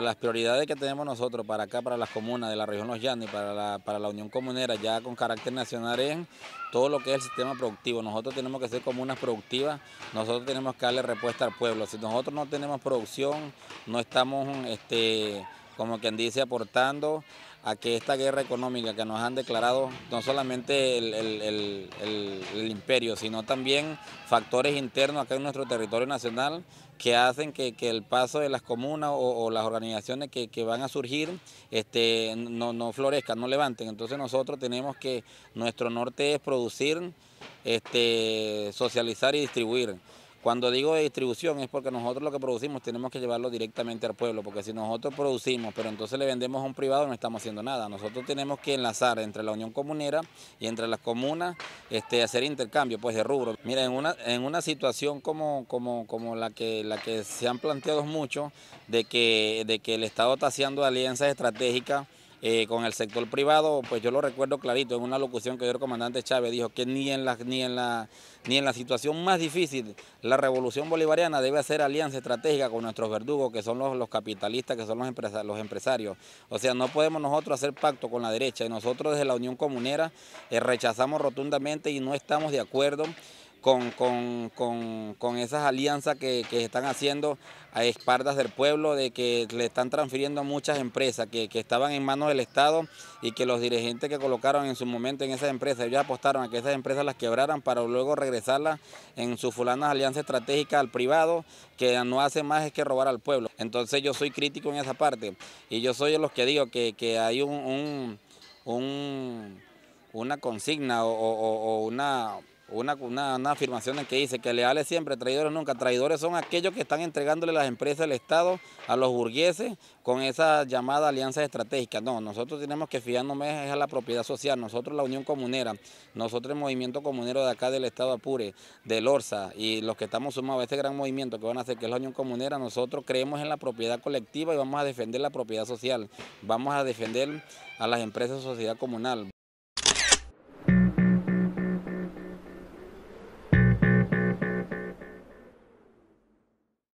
Las prioridades que tenemos nosotros para acá, para las comunas de la región Los Llanos y para la, Unión Comunera, ya con carácter nacional, es todo lo que es el sistema productivo. Nosotros tenemos que ser comunas productivas, nosotros tenemos que darle respuesta al pueblo. Si nosotros no tenemos producción, no estamos... Este, como quien dice, aportando a que esta guerra económica que nos han declarado, no solamente el, imperio, sino también factores internos acá en nuestro territorio nacional que hacen que, el paso de las comunas o, las organizaciones que, van a surgir este, no, florezcan, no levanten. Entonces nosotros tenemos que, nuestro norte es producir, este, socializar y distribuir. Cuando digo de distribución es porque nosotros lo que producimos tenemos que llevarlo directamente al pueblo, porque si nosotros producimos, pero entonces le vendemos a un privado, no estamos haciendo nada. Nosotros tenemos que enlazar entre la unión comunera y entre las comunas, este, hacer intercambio pues, de rubro. Mira, en una, en una situación como, como, como la, que, la que se han planteado mucho, de que, de que el Estado está haciendo alianzas estratégicas, eh, con el sector privado, pues yo lo recuerdo clarito, en una locución que dio el comandante Chávez, dijo que ni en la, ni en la, ni en la situación más difícil la revolución bolivariana debe hacer alianza estratégica con nuestros verdugos, que son los, los capitalistas, que son los, empresarios. O sea, no podemos nosotros hacer pacto con la derecha y nosotros desde la Unión Comunera eh, rechazamos rotundamente y no estamos de acuerdo con, con, esas alianzas que, que, están haciendo a espaldas del pueblo, de que le están transfiriendo muchas empresas que, estaban en manos del Estado y que los dirigentes que colocaron en su momento en esas empresas, ellos apostaron a que esas empresas las quebraran para luego regresarlas en sus fulanas alianza estratégicas al privado, que no hace más es que robar al pueblo. Entonces yo soy crítico en esa parte y yo soy de los que digo que, hay un, una consigna o una una, una, afirmación en que dice que leales siempre, traidores nunca. Traidores son aquellos que están entregándole las empresas del Estado a los burgueses con esa llamada alianza estratégica. No, nosotros tenemos que fiarnos más a la propiedad social, nosotros la Unión Comunera, nosotros el movimiento comunero de acá del Estado Apure, del Orsa y los que estamos sumados a este gran movimiento que van a hacer que es la Unión Comunera, nosotros creemos en la propiedad colectiva y vamos a defender la propiedad social, vamos a defender a las empresas de sociedad comunal.